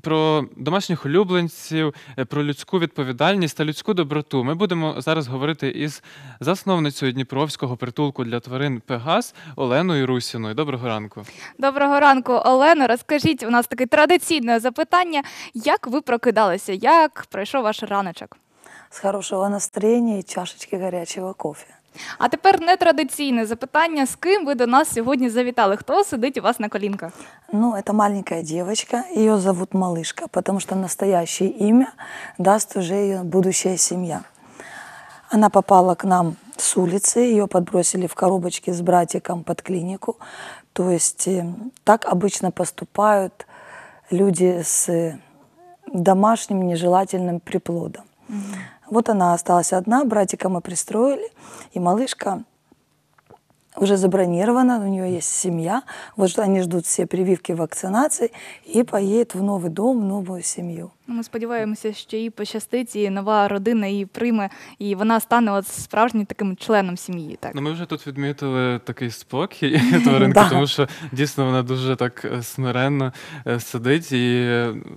про домашніх улюбленців, е, про людську відповідальність та людську доброту. Ми будемо зараз говорити із засновницею Дніпровського притулку для тварин Пегас Оленою Русіною. Доброго ранку. Доброго ранку, Олено. Розкажіть, у нас таке традиційне запитання: як ви прокидалися? Як пройшов ваш раночок? З хорошого настроєння і чашечки гарячого кофе. А тепер нетрадиційне запитання: з ким ви до нас сьогодні завітали? Хто сидить у вас на колінках? Ну, это маленькая девочка, ее зовут малышка, потому что настоящее имя даст уже ее будущая семья. Она попала к нам с улицы, ее подбросили в коробочке с братиком под клинику. То есть э, так обычно поступают люди с домашним нежелательным приплодом. Mm-hmm. Вот она осталась одна, братика мы пристроили, и малышка уже забронирована, у нее есть семья. Вот они ждут все прививки вакцинації і поїдуть в новий дом, в нову сім'ю. Ну, ми сподіваємося, що їй пощастить, і нова родина її прийме, і вона стане от справжнім таким членом сім'ї. Так ну ми вже тут відмітили такий спокій тваринки, тому що дійсно вона дуже так е, смиренно е, сидить, і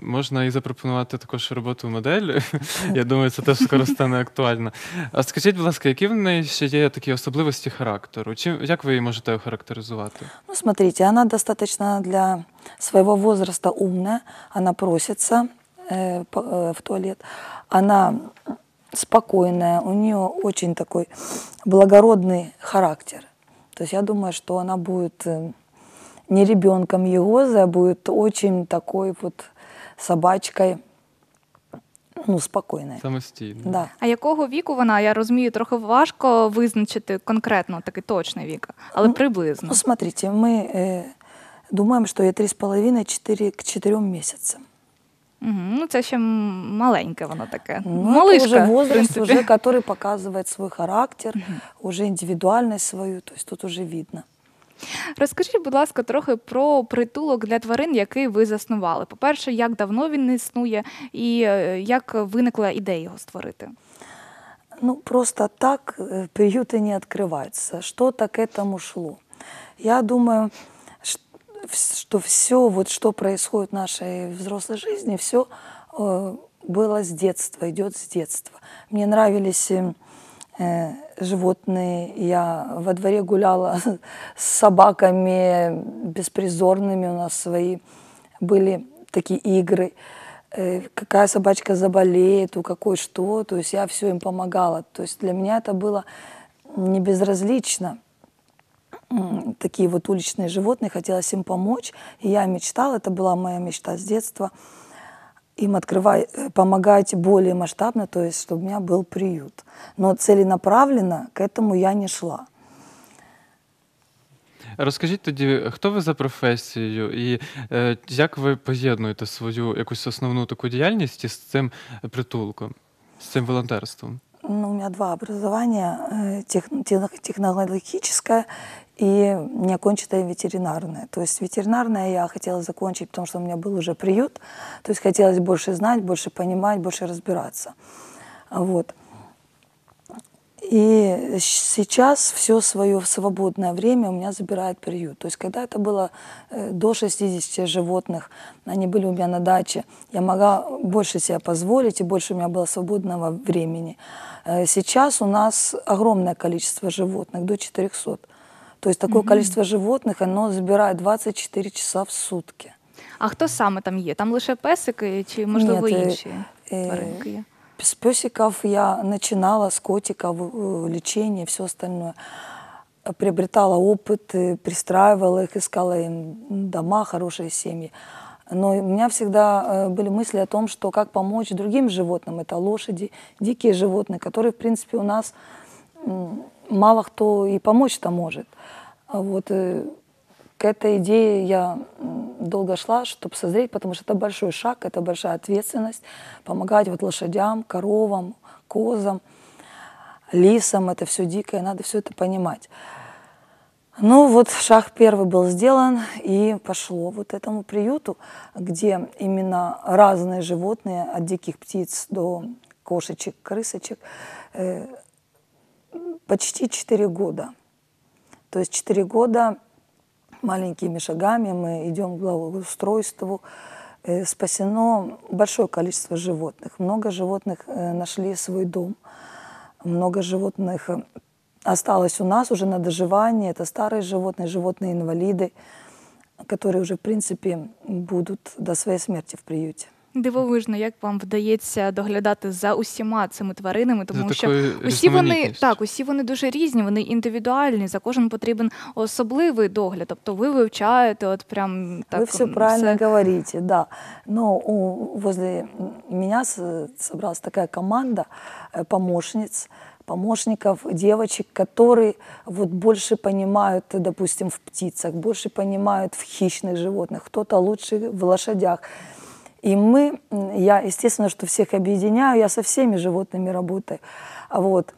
можна і запропонувати також роботу модель. Я думаю, це теж скоро стане актуально. А скажіть, будь ласка, які в неї ще є такі особливості характеру? Чим Як ви її можете охарактеризувати? Ну, смотрите, она достаточно для своего возраста умная, она просится э, э, в туалет, она спокойная, у нее очень такой благородный характер. То есть я думаю, что она будет э, не ребенком Егозы, а будет очень такой вот собачкой, ну спокійне. Самостійно. Да. А якого віку вона? Я розумію, трохи важко визначити конкретно такий точний вік, але ну, приблизно. Ну, смотрите, ми е, думаємо, що є 3,5-4 к 4 місяцям. Угу, Ну, це ще маленьке воно таке. Ну, Малышка, це вже возраст, який показує свій характер, вже індивідуальність свою, тобто тут вже видно. Розкажіть, будь ласка, трохи про притулок для тварин, який ви заснували. По-перше, як давно він існує, і е, як виникла ідея його створити? Ну, просто так е, приюты не открываются. Что-то к этому Я думаю, що все, вот что происходит в нашій взрослой житті, все було з детства, йде з детства. Мені нравились Э, животные. Я во дворе гуляла с собаками беспризорными. У нас свои были такие игры. Э, какая собачка заболеет, у какой что. То есть я все им помогала. То есть для меня это было не безразлично. Такие вот уличные животные, хотелось им помочь. И я мечтала, это была моя мечта с детства – им открывать, э, помогать более масштабно, то есть чтобы у меня был приют. Но целенаправленно к этому я не шла. Розкажіть тоді, хто ви за професією, і е, як ви поєднуєте свою якусь основну таку діяльність із цим притулком, з цим волонтерством? Ну, у мене два образування, э, тех, технологическое и неоконченная ветеринарная. То есть ветеринарная я хотела закончить, потому что у меня был уже приют, то есть хотелось больше знать, больше понимать, больше разбираться. Вот. И сейчас все свое свободное время у меня забирает приют. То есть когда это было э, до 60 животных, они были у меня на даче, я могла больше себе позволить, и больше у меня было свободного времени. Э, сейчас у нас огромное количество животных, до 400. То есть такое угу. количество животных, оно забирает 24 часа в сутки. А кто саме там є? Там лише песики или можливо Нет, інші э, э С песиков я начинала, с котиков, э, лечение, все остальное. Приобретала опыт, э, пристраивала их, искала им дома, хорошие семьи. Но у меня всегда были мысли о том, что как помочь другим животным. Это лошади, дикие животные, которые, в принципе, у нас мало кто и помочь-то может. А вот э, к этой идее я долго шла, чтобы созреть, потому что это большой шаг, это большая ответственность, помогать вот лошадям, коровам, козам, лисам, это все дикое, надо все это понимать. Ну вот шаг первый был сделан и пошло вот этому приюту, где именно разные животные, от диких птиц до кошечек, крысочек, э, почти 4 года. То есть 4 года маленькими шагами мы идем к благоустройству. Э, спасено большое количество животных. Много животных э, нашли свой дом. Много животных э, осталось у нас уже на доживание. Это старые животные, животные-инвалиды, которые уже, в принципе, будут до своей смерти в приюте. Дивовижно, як вам вдається доглядати за усіма цими тваринами, тому за що усі вони так, усі вони дуже різні, вони індивідуальні. За кожен потрібен особливий догляд. Тобто ви вивчаєте, от прям так. Ви все правильно все... говорите, да. Ну у, возле меня собралась такая команда э, помощниц, помощников, девочек, которые вот больше понимают, допустим, в птицах, больше понимают в хищных животных, кто-то лучше в лошадях. И мы, я, естественно, что всех объединяю, я со всеми животными работаю. Вот.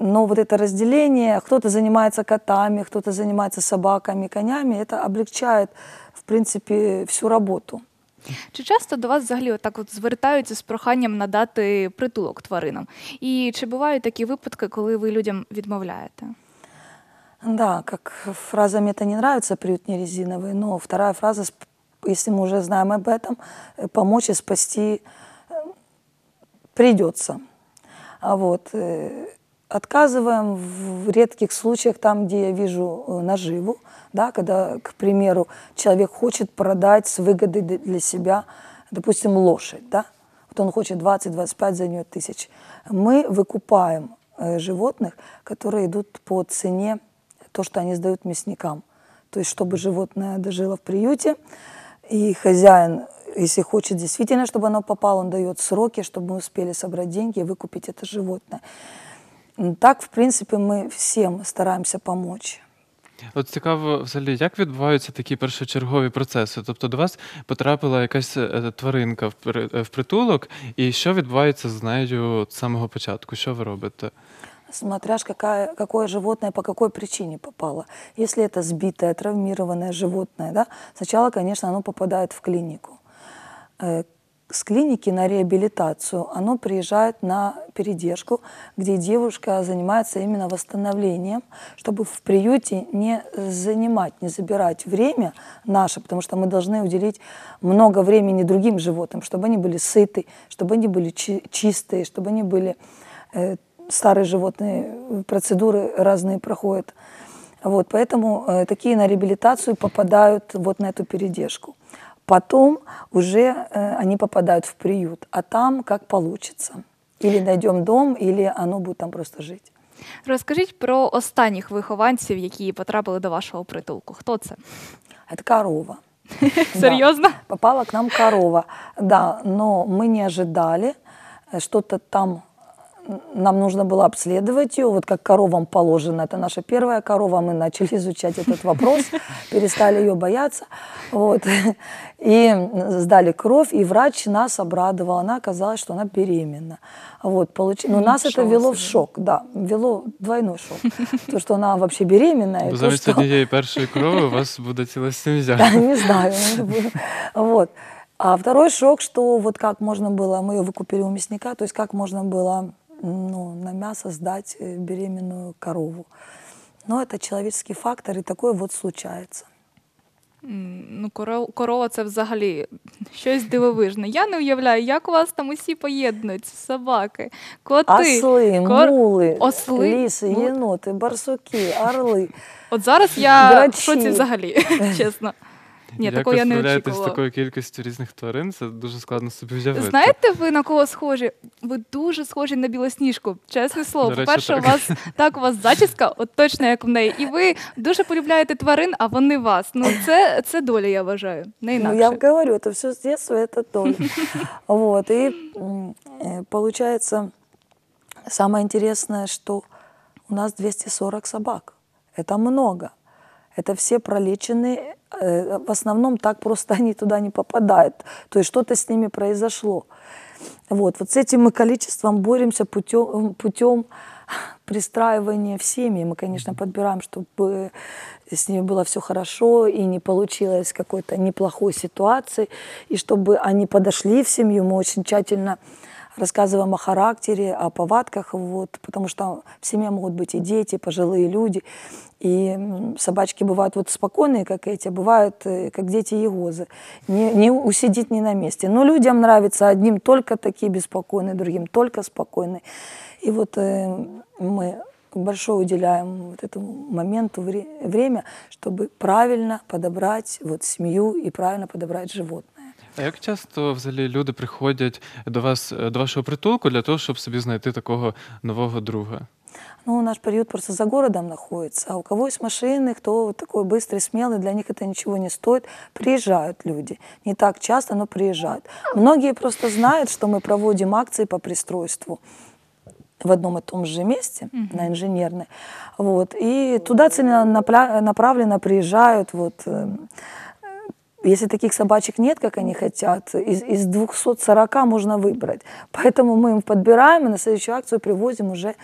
Но вот это разделение, кто-то занимается котами, кто-то занимается собаками, конями, это облегчает, в принципе, всю работу. Чи часто до вас взагалі отак от звертаються з проханням надати притулок тваринам? І чи бувають такі випадки, коли ви людям відмовляєте? Да, как фраза «мне это не нравится, приют не резиновый», но вторая фраза если мы уже знаем об этом, э, помочь и спасти э, придется. А вот, э, отказываем в редких случаях там, где я вижу наживу, да, когда, к примеру, человек хочет продать с выгодой для себя, допустим, лошадь, да, вот он хочет 20-25 за нее тысяч. Мы выкупаем животных, которые идут по цене то, что они сдают мясникам. То есть, чтобы животное дожило в приюте, И хозяин, если хочет действительно, чтобы оно попало, он дает сроки, чтобы мы успели собрать деньги и выкупить это животное. Так, в принципі, ми всім стараємося допомогти. От цікаво, взагалі, як відбуваються такі першочергові процеси? Тобто до вас потрапила якась е, е, тваринка е, в притулок, і що відбувається з нею з самого початку? Що ви робите? смотря какая, какое животное по какой причине попало. Если это сбитое, травмированное животное, да, сначала, конечно, оно попадает в клинику. Э, с клиники на реабилитацию оно приезжает на передержку, где девушка занимается именно восстановлением, чтобы в приюте не занимать, не забирать время наше, потому что мы должны уделить много времени другим животным, чтобы они были сыты, чтобы они были чистые, чтобы они были э, старые животные э, процедуры разные проходят. Вот, поэтому э, такие на реабилитацию попадают вот на эту передержку. Потом уже э, они попадают в приют, а там как получится. Или найдем дом, или оно будет там просто жить. Расскажите про останніх вихованців, які потрапили до вашого притулку. Хто це? Это корова. Серйозно? Да. Попала к нам корова. Да, но мы не ожидали. Э, что-то там нам нужно было обследовать ее, вот как коровам положено. Это наша первая корова, мы начали изучать этот вопрос, перестали ее бояться. Вот. И сдали кровь, и врач нас обрадовал. Она оказалась, что она беременна. Вот, получ... Но ну, нас это вело в шок, да, вело двойной шок. То, что она вообще беременна. Бо замість що... однієї першої крови у вас будет ціла сім'я. Да, не знаю. Вот. А второй шок, что вот как можно было, мы ее выкупили у мясника, то есть как можно было ну, на мясо сдать э, беременную корову. Но это человеческий фактор, и такое вот случается. Ну, корова, корова це взагалі щось дивовижне. Я не уявляю, як у вас там усі поєднують, собаки, коти, осли, кор... мули, осли, ліси, єноти, барсуки, орли. От зараз я Драчі. взагалі, чесно. Ні, такого я не очікувала. з такою кількістю різних тварин, це дуже складно собі уявити. Знаєте, ви на кого схожі? Ви дуже схожі на білосніжку. Чесне слово, по-перше, у вас так у вас зачіска, от точно як в неї. І ви дуже полюбляєте тварин, а вони вас. Ну це це доля, я вважаю. Не ну, інакше. Ну, я вам говорю, це все з дитинства, це доля. вот. І виходить, самое интересное, что у нас 240 собак. Это много. Это все пролеченные Э, в основном так просто они туда не попадают. То есть что-то с ними произошло. Вот, вот с этим мы количеством боремся путем, э, путем пристраивания в семьи. Мы, конечно, подбираем, чтобы с ними было все хорошо и не получилось какой-то неплохой ситуации, и чтобы они подошли в семью. Мы очень тщательно рассказываем о характере, о повадках, вот, потому что в семье могут быть и дети, и пожилые люди. И собачки бывают вот спокойные, как эти, бывают, э, как дети егозы. Не, не усидит не на месте. Но людям нравится одним только такие беспокойные, другим только спокойные. И вот э, мы большое уделяем вот этому моменту вре время, чтобы правильно подобрать вот семью и правильно подобрать животное. А як часто взагалі люди приходять до вас до вашого притулку для того, щоб собі знайти такого нового друга? Ну, наш период просто за городом находится. А у кого есть машины, кто такой быстрый, смелый, для них это ничего не стоит. Приезжают люди. Не так часто, но приезжают. Многие просто знают, что мы проводим акции по пристройству в одном и том же месте, mm -hmm. на инженерной. Вот. И туда целенаправленно приезжают вот, эм, если таких собачек нет, как они хотят, из, из 240 можно выбрать. Поэтому мы им подбираем и на следующую акцию привозим уже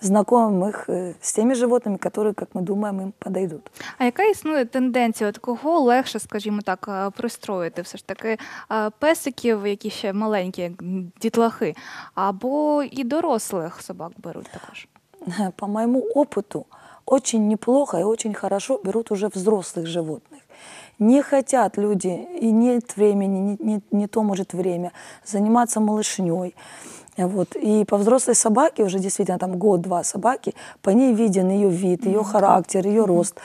знакомим их э, с теми животными, которые, как мы думаем, им подойдут. А какая існує тенденція? От кого легче, скажем так, пристроить, Все ж таки песиків, які ще маленькі, дітлахи, або і дорослих собак беруть також? По моему опыту, очень неплохо и очень хорошо берут уже взрослых животных. Не хотят люди, и нет времени, не, не, не то может время, заниматься малышней. Вот. И по взрослой собаке, уже действительно там год-два собаки, по ней виден ее вид, ее характер, ее рост.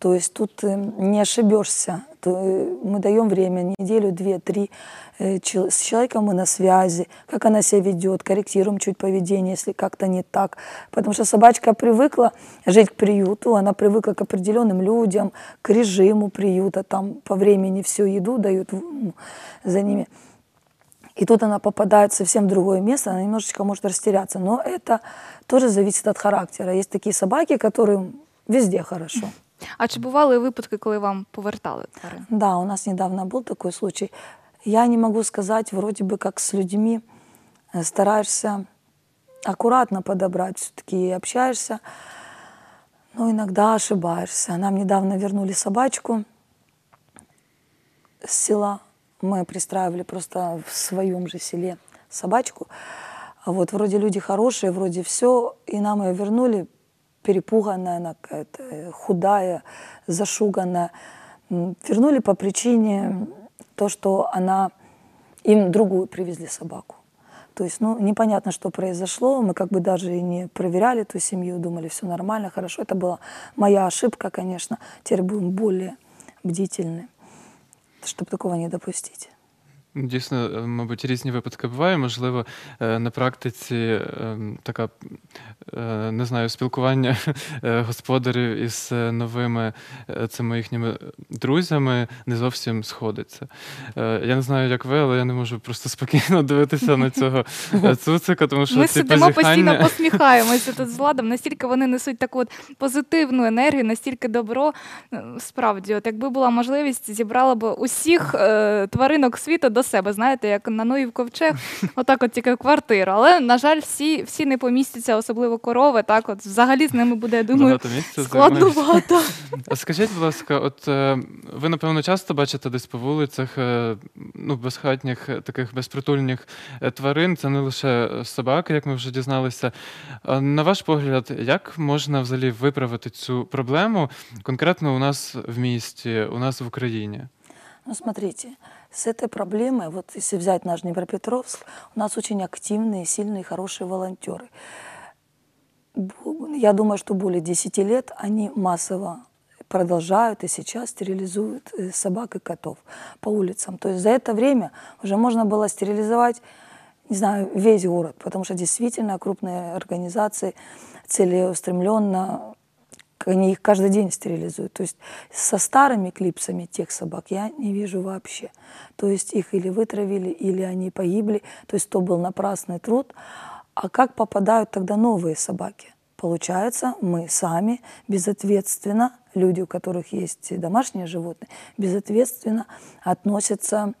То есть тут эм, не ошибешься Э, мы даем время, неделю, две, три, э, с человеком мы на связи, как она себя ведет, корректируем чуть поведение, если как-то не так. Потому что собачка привыкла жить к приюту, она привыкла к определенным людям, к режиму приюта, там по времени всю еду дают за ними. И тут она попадает в совсем другое место, она немножечко может растеряться. Но это тоже зависит от характера. Есть такие собаки, которым везде хорошо. А чи бували випадки, коли вам повертали тварин? Да, у нас недавно был такой случай. Я не могу сказать, вроде бы как с людьми э, стараешься аккуратно подобрать, все-таки общаешься, но иногда ошибаешься. Нам недавно вернули собачку с села. Мы пристраивали просто в своем же селе собачку. Вот, вроде люди хорошие, вроде все, и нам ее вернули перепуганная, она какая-то э, худая, зашуганная. Вернули по причине то, что она им другую привезли собаку. То есть, ну, непонятно, что произошло. Мы как бы даже и не проверяли ту семью, думали, все нормально, хорошо. Это была моя ошибка, конечно. Теперь будем более бдительны, чтобы такого не допустить. Дійсно, е, мабуть, різні випадки бувають. Можливо, е, на практиці ем, така е, не знаю, спілкування господарів із новими цими їхніми друзями не зовсім сходиться. Я не знаю, як ви, але я не можу просто спокійно дивитися на цього цуцика, тому що ми ці сидимо позіхання... постійно, посміхаємося тут з владом. Настільки вони несуть таку от позитивну енергію, настільки добро. Справді, от якби була можливість, зібрала б усіх тваринок світу до себе, знаєте, як на Ноїв ковчег, отак от тільки в квартиру. Але, на жаль, всі всі не помістяться, особливо корови. Так, от Взагалі з ними буде, я думаю, складно багато. А скажіть, будь ласка, от е, ви, напевно, часто бачите десь по вулицях е, ну, безхатніх, е, таких безпритульних тварин, це не лише собаки, як ми вже дізналися. На ваш погляд, як можна взагалі виправити цю проблему конкретно у нас в місті, у нас в Україні? Ну, смотрите, С этой проблемой, вот если взять наш Днепропетровск, у нас очень активные, сильные, хорошие волонтеры. Я думаю, что более 10 лет они массово продолжают и сейчас стерилизуют э, собак и котов по улицам. То есть за это время уже можно было стерилизовать, не знаю, весь город, потому что действительно крупные организации целеустремленно они их каждый день стерилизуют. То есть со старыми клипсами тех собак я не вижу вообще. То есть их или вытравили, или они погибли. То есть то был напрасный труд. А как попадают тогда новые собаки? Получается, мы сами безответственно, люди, у которых есть домашние животные, безответственно относятся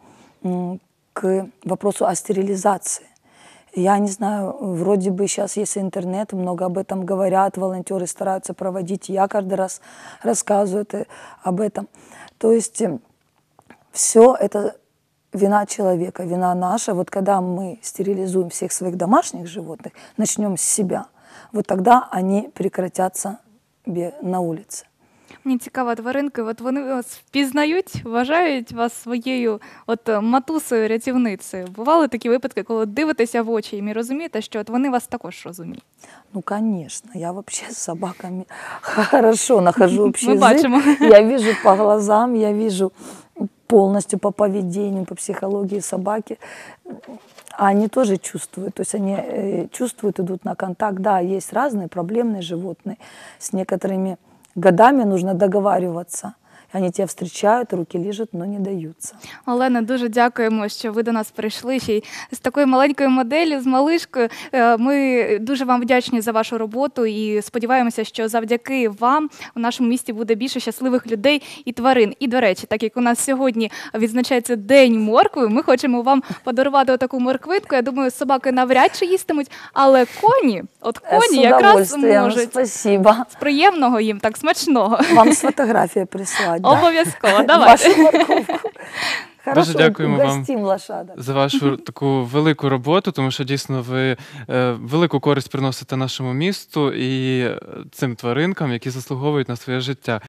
к вопросу о стерилизации. Я не знаю, вроде бы сейчас есть интернет, много об этом говорят, волонтеры стараются проводить, я каждый раз рассказываю это, об этом. То есть эм, все это вина человека, вина наша. Вот когда мы стерилизуем всех своих домашних животных, начнем с себя, вот тогда они прекратятся на улице. Мені цікаво, тваринки, от вони вас впізнають, вважають вас своєю от матусою рятівницею. Бували такі випадки, коли дивитеся в очі і розумієте, що от вони вас також розуміють. Ну, конечно, я вообще с собаками хорошо нахожу общий Мы язык. Бачимо. Я вижу по глазам, я вижу полностью по поведению, по психологии собаки. А они тоже чувствуют, то есть они э, чувствуют, идут на контакт. Да, есть разные проблемные животные, с некоторыми годами нужно договариваться. Вони тебе зустрічають, руки ліжуть, але не даються. Олена, дуже дякуємо, що ви до нас прийшли ще й з такою маленькою моделлю, з малишкою. Е, ми дуже вам вдячні за вашу роботу і сподіваємося, що завдяки вам у нашому місті буде більше щасливих людей і тварин. І до речі, так як у нас сьогодні відзначається день моркви, ми хочемо вам подарувати таку морквитку. Я думаю, собаки навряд чи їстимуть, але коні, от е, коні, якраз можуть Спасибо. з приємного їм так смачного. Вам з фотографії прислати. Обов'язково, давайте. Вашу морковку. Дуже дякуємо вам за вашу таку велику роботу, тому що дійсно ви е, велику користь приносите нашому місту і е, цим тваринкам, які заслуговують на своє життя.